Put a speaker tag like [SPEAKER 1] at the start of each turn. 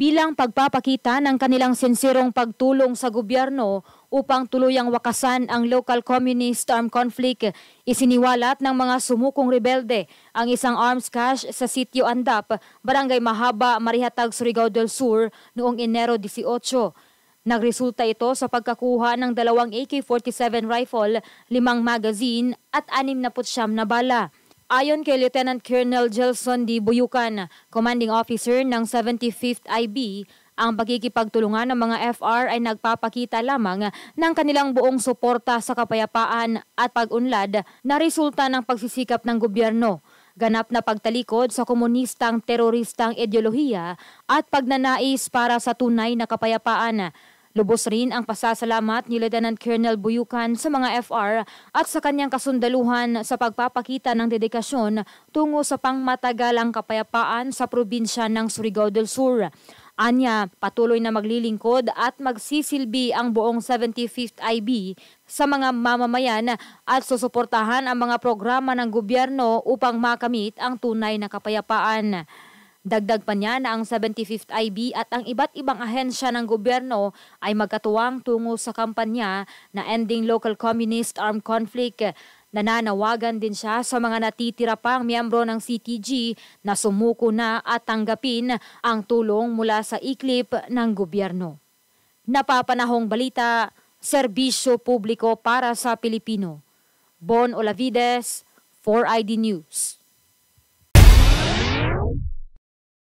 [SPEAKER 1] bilang pagpapakita ng kanilang sinsirong pagtulong sa gobyerno upang tuluyang wakasan ang local communist armed conflict, isiniwalat ng mga sumukong rebelde ang isang arms cache sa sitio Andap, Barangay Mahaba, Marihatag, Surigao del Sur noong Enero 18. Nagresulta ito sa pagkakuha ng dalawang AK-47 rifle, limang magazine at anim na putsyam na bala. Ayon kay Lieutenant Colonel Gelson D. Buyukan, Commanding Officer ng 75th IB, ang pagkikipagtulungan ng mga FR ay nagpapakita lamang ng kanilang buong suporta sa kapayapaan at pag-unlad na resulta ng pagsisikap ng gobyerno ganap na pagtalikod sa komunistang teroristang ideolohiya at pagnanais para sa tunay na kapayapaan Lubos rin ang pasasalamat ni Lieutenant Colonel Buyukan sa mga FR at sa kanyang kasundaluhan sa pagpapakita ng dedikasyon tungo sa pangmatagalang kapayapaan sa probinsya ng Surigao del Sur. Anya, patuloy na maglilingkod at magsisilbi ang buong 75th IB sa mga mamamayan at susuportahan ang mga programa ng gobyerno upang makamit ang tunay na kapayapaan. Dagdag pa niya na ang 75th IB at ang iba't ibang ahensya ng gobyerno ay magkatuwang tungo sa kampanya na Ending Local Communist Armed Conflict. Nananawagan din siya sa mga natitira pang miyembro ng CTG na sumuko na at tanggapin ang tulong mula sa iklip ng gobyerno. Napapanahong balita, serbisyo publiko para sa Pilipino. Bon Olavides, 4ID News.